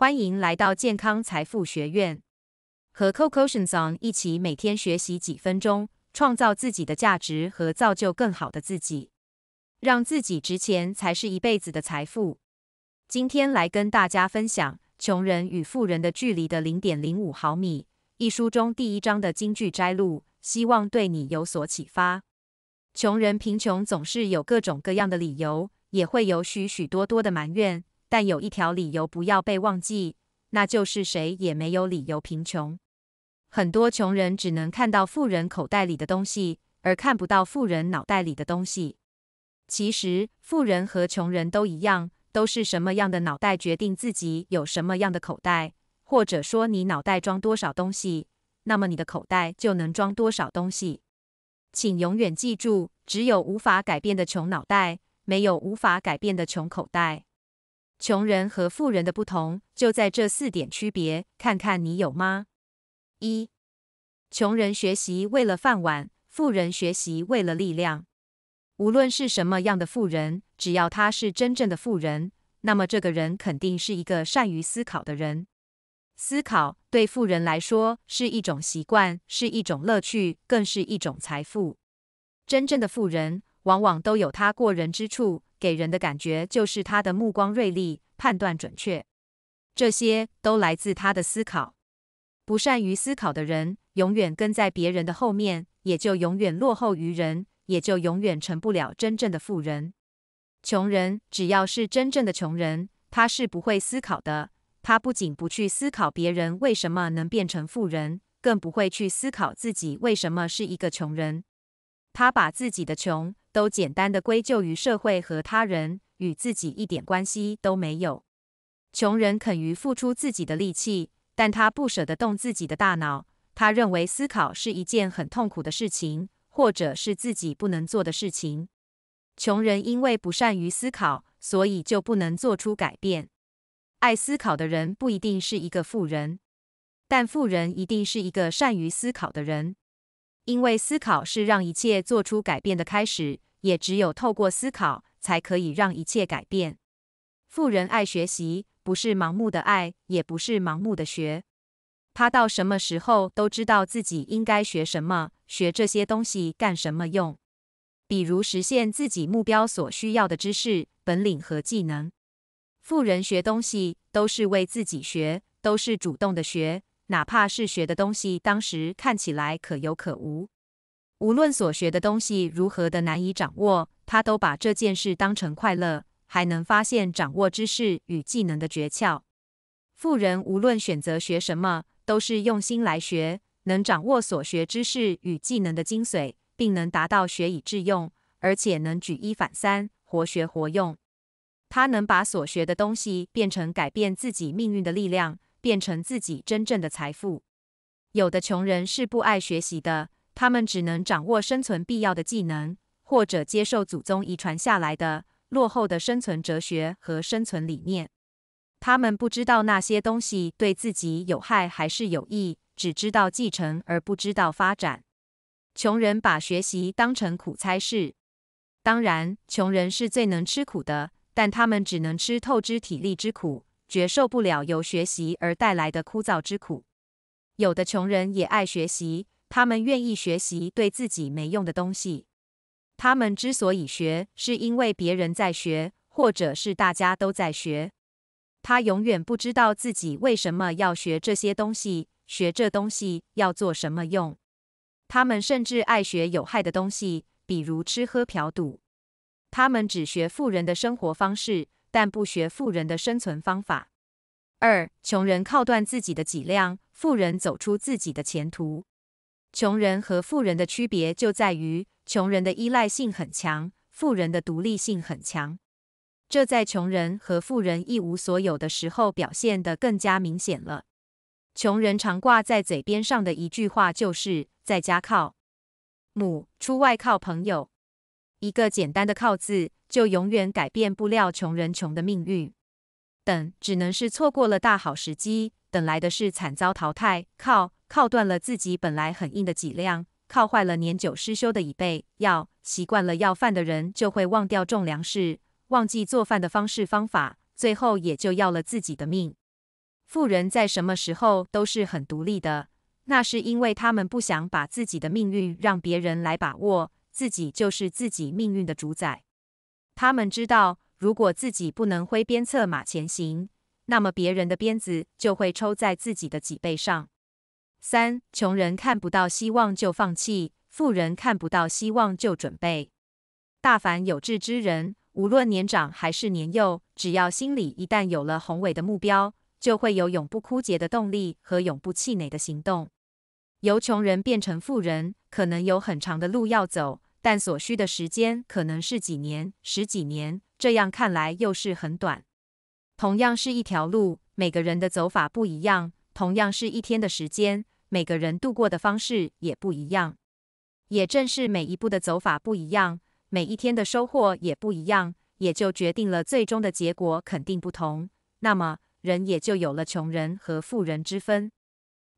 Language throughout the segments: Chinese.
欢迎来到健康财富学院，和 c o c o s h a n s o n 一起每天学习几分钟，创造自己的价值和造就更好的自己，让自己值钱才是一辈子的财富。今天来跟大家分享《穷人与富人的距离的零点零五毫米》一书中第一章的金句摘录，希望对你有所启发。穷人贫穷总是有各种各样的理由，也会有许许多多的埋怨。但有一条理由不要被忘记，那就是谁也没有理由贫穷。很多穷人只能看到富人口袋里的东西，而看不到富人脑袋里的东西。其实，富人和穷人都一样，都是什么样的脑袋决定自己有什么样的口袋。或者说，你脑袋装多少东西，那么你的口袋就能装多少东西。请永远记住：只有无法改变的穷脑袋，没有无法改变的穷口袋。穷人和富人的不同就在这四点区别，看看你有吗？一、穷人学习为了饭碗，富人学习为了力量。无论是什么样的富人，只要他是真正的富人，那么这个人肯定是一个善于思考的人。思考对富人来说是一种习惯，是一种乐趣，更是一种财富。真正的富人往往都有他过人之处。给人的感觉就是他的目光锐利，判断准确，这些都来自他的思考。不善于思考的人，永远跟在别人的后面，也就永远落后于人，也就永远成不了真正的富人。穷人只要是真正的穷人，他是不会思考的。他不仅不去思考别人为什么能变成富人，更不会去思考自己为什么是一个穷人。他把自己的穷。都简单的归咎于社会和他人，与自己一点关系都没有。穷人肯于付出自己的力气，但他不舍得动自己的大脑。他认为思考是一件很痛苦的事情，或者是自己不能做的事情。穷人因为不善于思考，所以就不能做出改变。爱思考的人不一定是一个富人，但富人一定是一个善于思考的人，因为思考是让一切做出改变的开始。也只有透过思考，才可以让一切改变。富人爱学习，不是盲目的爱，也不是盲目的学。他到什么时候都知道自己应该学什么，学这些东西干什么用，比如实现自己目标所需要的知识、本领和技能。富人学东西都是为自己学，都是主动的学，哪怕是学的东西，当时看起来可有可无。无论所学的东西如何的难以掌握，他都把这件事当成快乐，还能发现掌握知识与技能的诀窍。富人无论选择学什么，都是用心来学，能掌握所学知识与技能的精髓，并能达到学以致用，而且能举一反三，活学活用。他能把所学的东西变成改变自己命运的力量，变成自己真正的财富。有的穷人是不爱学习的。他们只能掌握生存必要的技能，或者接受祖宗遗传下来的落后的生存哲学和生存理念。他们不知道那些东西对自己有害还是有益，只知道继承而不知道发展。穷人把学习当成苦差事，当然，穷人是最能吃苦的，但他们只能吃透支体力之苦，绝受不了由学习而带来的枯燥之苦。有的穷人也爱学习。他们愿意学习对自己没用的东西。他们之所以学，是因为别人在学，或者是大家都在学。他永远不知道自己为什么要学这些东西，学这东西要做什么用。他们甚至爱学有害的东西，比如吃喝嫖赌。他们只学富人的生活方式，但不学富人的生存方法。二，穷人靠断自己的脊梁，富人走出自己的前途。穷人和富人的区别就在于，穷人的依赖性很强，富人的独立性很强。这在穷人和富人一无所有的时候表现得更加明显了。穷人常挂在嘴边上的一句话就是“在家靠母，出外靠朋友”。一个简单的“靠”字，就永远改变不了穷人穷的命运。等只能是错过了大好时机，等来的是惨遭淘汰，靠靠断了自己本来很硬的脊梁，靠坏了年久失修的椅背。要习惯了要饭的人，就会忘掉种粮食，忘记做饭的方式方法，最后也就要了自己的命。富人在什么时候都是很独立的，那是因为他们不想把自己的命运让别人来把握，自己就是自己命运的主宰。他们知道。如果自己不能挥鞭策马前行，那么别人的鞭子就会抽在自己的脊背上。三，穷人看不到希望就放弃，富人看不到希望就准备。大凡有志之人，无论年长还是年幼，只要心里一旦有了宏伟的目标，就会有永不枯竭的动力和永不气馁的行动。由穷人变成富人，可能有很长的路要走，但所需的时间可能是几年、十几年。这样看来又是很短，同样是一条路，每个人的走法不一样；同样是一天的时间，每个人度过的方式也不一样。也正是每一步的走法不一样，每一天的收获也不一样，也就决定了最终的结果肯定不同。那么，人也就有了穷人和富人之分。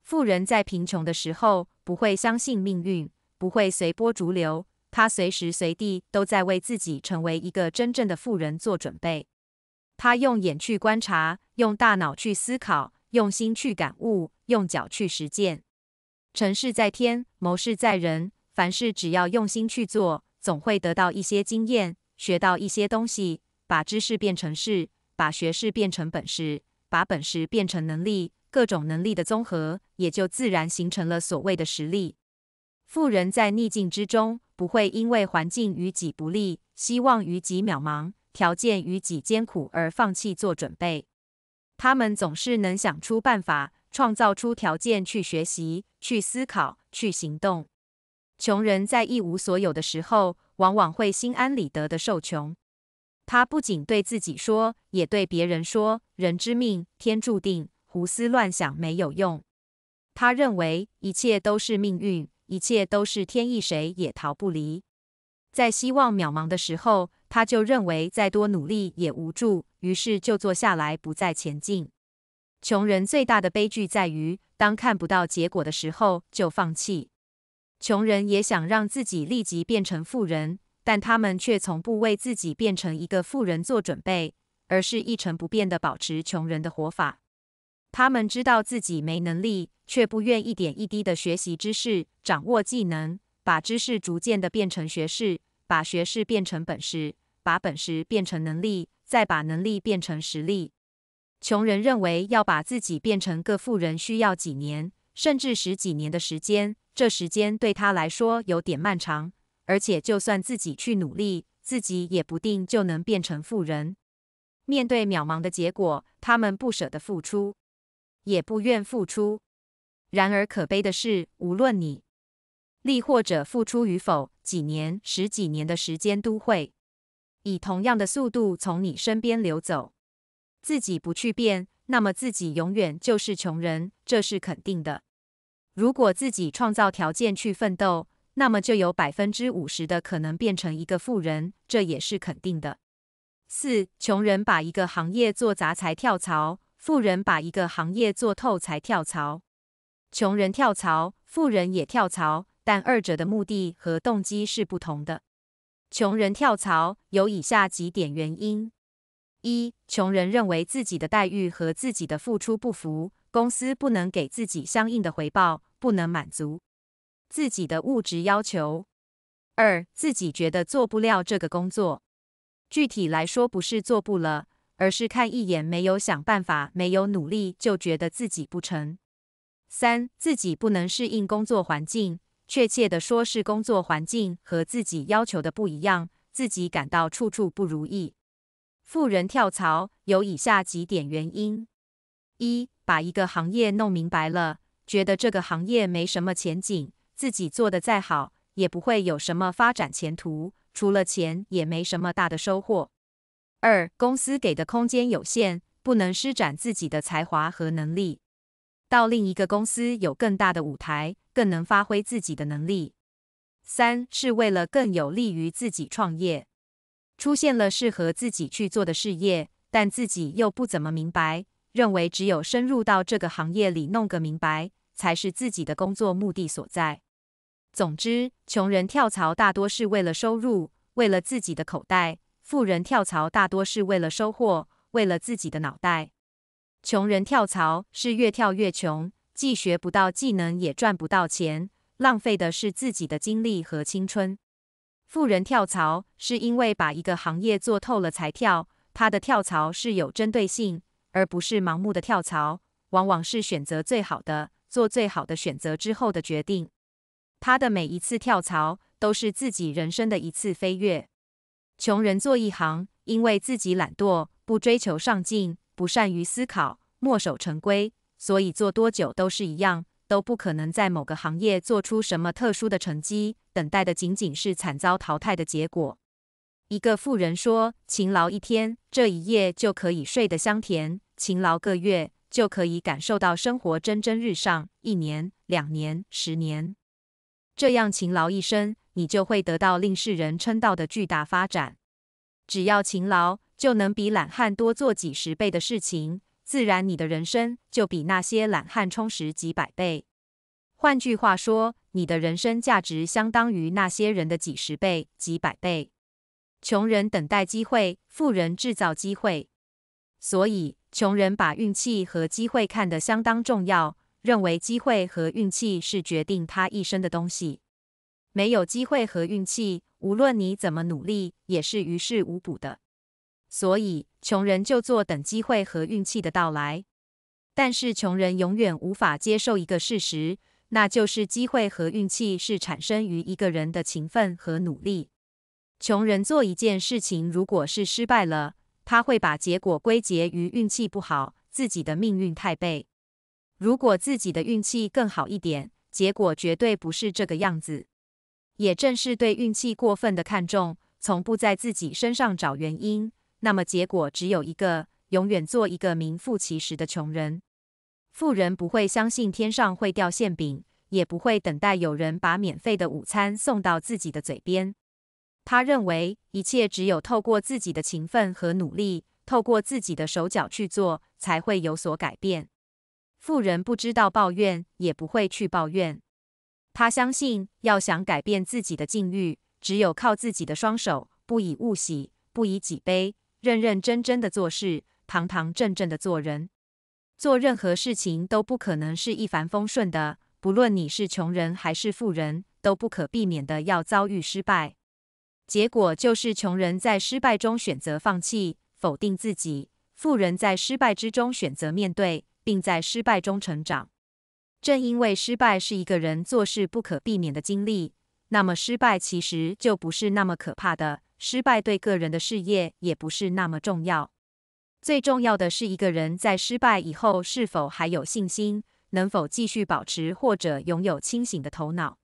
富人在贫穷的时候，不会相信命运，不会随波逐流。他随时随地都在为自己成为一个真正的富人做准备。他用眼去观察，用大脑去思考，用心去感悟，用脚去实践。成事在天，谋事在人。凡事只要用心去做，总会得到一些经验，学到一些东西。把知识变成事，把学识变成本事，把本事变成能力，各种能力的综合，也就自然形成了所谓的实力。富人在逆境之中。不会因为环境与己不利、希望与己渺茫、条件与己艰苦而放弃做准备。他们总是能想出办法，创造出条件去学习、去思考、去行动。穷人在一无所有的时候，往往会心安理得的受穷。他不仅对自己说，也对别人说：“人之命天注定，胡思乱想没有用。”他认为一切都是命运。一切都是天意，谁也逃不离。在希望渺茫的时候，他就认为再多努力也无助，于是就坐下来不再前进。穷人最大的悲剧在于，当看不到结果的时候就放弃。穷人也想让自己立即变成富人，但他们却从不为自己变成一个富人做准备，而是一成不变的保持穷人的活法。他们知道自己没能力，却不愿一点一滴的学习知识、掌握技能，把知识逐渐的变成学识，把学识变成本识，把本事变成能力，再把能力变成实力。穷人认为要把自己变成个富人，需要几年，甚至十几年的时间。这时间对他来说有点漫长，而且就算自己去努力，自己也不定就能变成富人。面对渺茫的结果，他们不舍得付出。也不愿付出。然而，可悲的是，无论你力或者付出与否，几年、十几年的时间都会以同样的速度从你身边流走。自己不去变，那么自己永远就是穷人，这是肯定的。如果自己创造条件去奋斗，那么就有百分之五十的可能变成一个富人，这也是肯定的。四、穷人把一个行业做砸才跳槽。富人把一个行业做透才跳槽，穷人跳槽，富人也跳槽，但二者的目的和动机是不同的。穷人跳槽有以下几点原因：一、穷人认为自己的待遇和自己的付出不符，公司不能给自己相应的回报，不能满足自己的物质要求；二、自己觉得做不了这个工作，具体来说，不是做不了。而是看一眼，没有想办法，没有努力，就觉得自己不成。三，自己不能适应工作环境，确切的说是工作环境和自己要求的不一样，自己感到处处不如意。富人跳槽有以下几点原因：一，把一个行业弄明白了，觉得这个行业没什么前景，自己做的再好也不会有什么发展前途，除了钱也没什么大的收获。二公司给的空间有限，不能施展自己的才华和能力，到另一个公司有更大的舞台，更能发挥自己的能力。三是为了更有利于自己创业，出现了适合自己去做的事业，但自己又不怎么明白，认为只有深入到这个行业里弄个明白，才是自己的工作目的所在。总之，穷人跳槽大多是为了收入，为了自己的口袋。富人跳槽大多是为了收获，为了自己的脑袋；穷人跳槽是越跳越穷，既学不到技能，也赚不到钱，浪费的是自己的精力和青春。富人跳槽是因为把一个行业做透了才跳，他的跳槽是有针对性，而不是盲目的跳槽，往往是选择最好的，做最好的选择之后的决定。他的每一次跳槽都是自己人生的一次飞跃。穷人做一行，因为自己懒惰，不追求上进，不善于思考，墨守成规，所以做多久都是一样，都不可能在某个行业做出什么特殊的成绩，等待的仅仅是惨遭淘汰的结果。一个富人说，勤劳一天，这一夜就可以睡得香甜；勤劳个月，就可以感受到生活蒸蒸日上；一年、两年、十年，这样勤劳一生。你就会得到令世人称道的巨大发展。只要勤劳，就能比懒汉多做几十倍的事情。自然，你的人生就比那些懒汉充实几百倍。换句话说，你的人生价值相当于那些人的几十倍、几百倍。穷人等待机会，富人制造机会。所以，穷人把运气和机会看得相当重要，认为机会和运气是决定他一生的东西。没有机会和运气，无论你怎么努力也是于事无补的。所以，穷人就坐等机会和运气的到来。但是，穷人永远无法接受一个事实，那就是机会和运气是产生于一个人的勤奋和努力。穷人做一件事情，如果是失败了，他会把结果归结于运气不好，自己的命运太背。如果自己的运气更好一点，结果绝对不是这个样子。也正是对运气过分的看重，从不在自己身上找原因，那么结果只有一个：永远做一个名副其实的穷人。富人不会相信天上会掉馅饼，也不会等待有人把免费的午餐送到自己的嘴边。他认为，一切只有透过自己的勤奋和努力，透过自己的手脚去做，才会有所改变。富人不知道抱怨，也不会去抱怨。他相信，要想改变自己的境遇，只有靠自己的双手，不以物喜，不以己悲，认认真真的做事，堂堂正正的做人。做任何事情都不可能是一帆风顺的，不论你是穷人还是富人，都不可避免的要遭遇失败。结果就是，穷人在失败中选择放弃、否定自己；，富人在失败之中选择面对，并在失败中成长。正因为失败是一个人做事不可避免的经历，那么失败其实就不是那么可怕的。失败对个人的事业也不是那么重要。最重要的是一个人在失败以后是否还有信心，能否继续保持或者拥有清醒的头脑。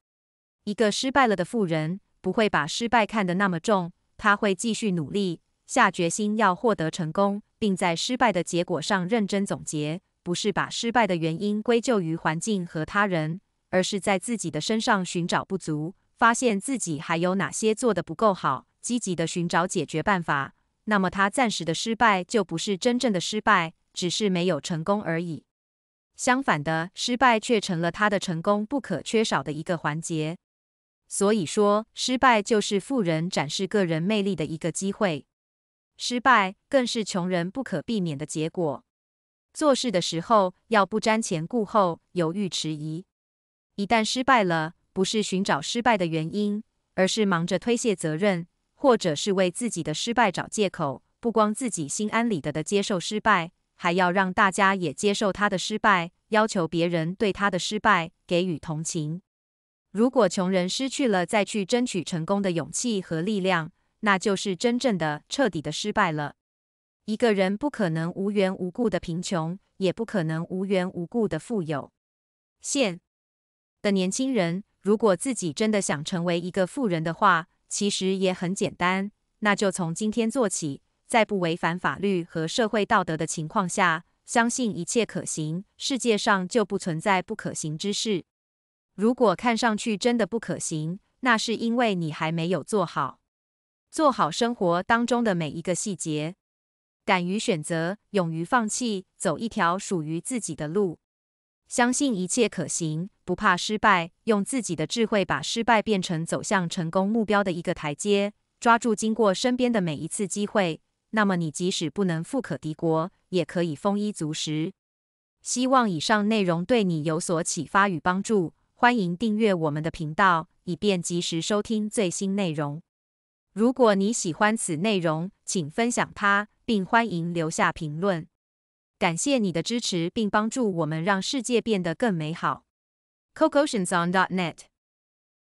一个失败了的富人不会把失败看得那么重，他会继续努力，下决心要获得成功，并在失败的结果上认真总结。不是把失败的原因归咎于环境和他人，而是在自己的身上寻找不足，发现自己还有哪些做得不够好，积极地寻找解决办法。那么，他暂时的失败就不是真正的失败，只是没有成功而已。相反的，失败却成了他的成功不可缺少的一个环节。所以说，失败就是富人展示个人魅力的一个机会，失败更是穷人不可避免的结果。做事的时候要不瞻前顾后、犹豫迟疑。一旦失败了，不是寻找失败的原因，而是忙着推卸责任，或者是为自己的失败找借口。不光自己心安理得的接受失败，还要让大家也接受他的失败，要求别人对他的失败给予同情。如果穷人失去了再去争取成功的勇气和力量，那就是真正的、彻底的失败了。一个人不可能无缘无故的贫穷，也不可能无缘无故的富有。现的年轻人，如果自己真的想成为一个富人的话，其实也很简单，那就从今天做起，在不违反法律和社会道德的情况下，相信一切可行，世界上就不存在不可行之事。如果看上去真的不可行，那是因为你还没有做好，做好生活当中的每一个细节。敢于选择，勇于放弃，走一条属于自己的路。相信一切可行，不怕失败，用自己的智慧把失败变成走向成功目标的一个台阶。抓住经过身边的每一次机会，那么你即使不能富可敌国，也可以丰衣足食。希望以上内容对你有所启发与帮助。欢迎订阅我们的频道，以便及时收听最新内容。如果你喜欢此内容，请分享它。并欢迎留下评论。感谢你的支持，并帮助我们让世界变得更美好。c o c o n z o n dot n e t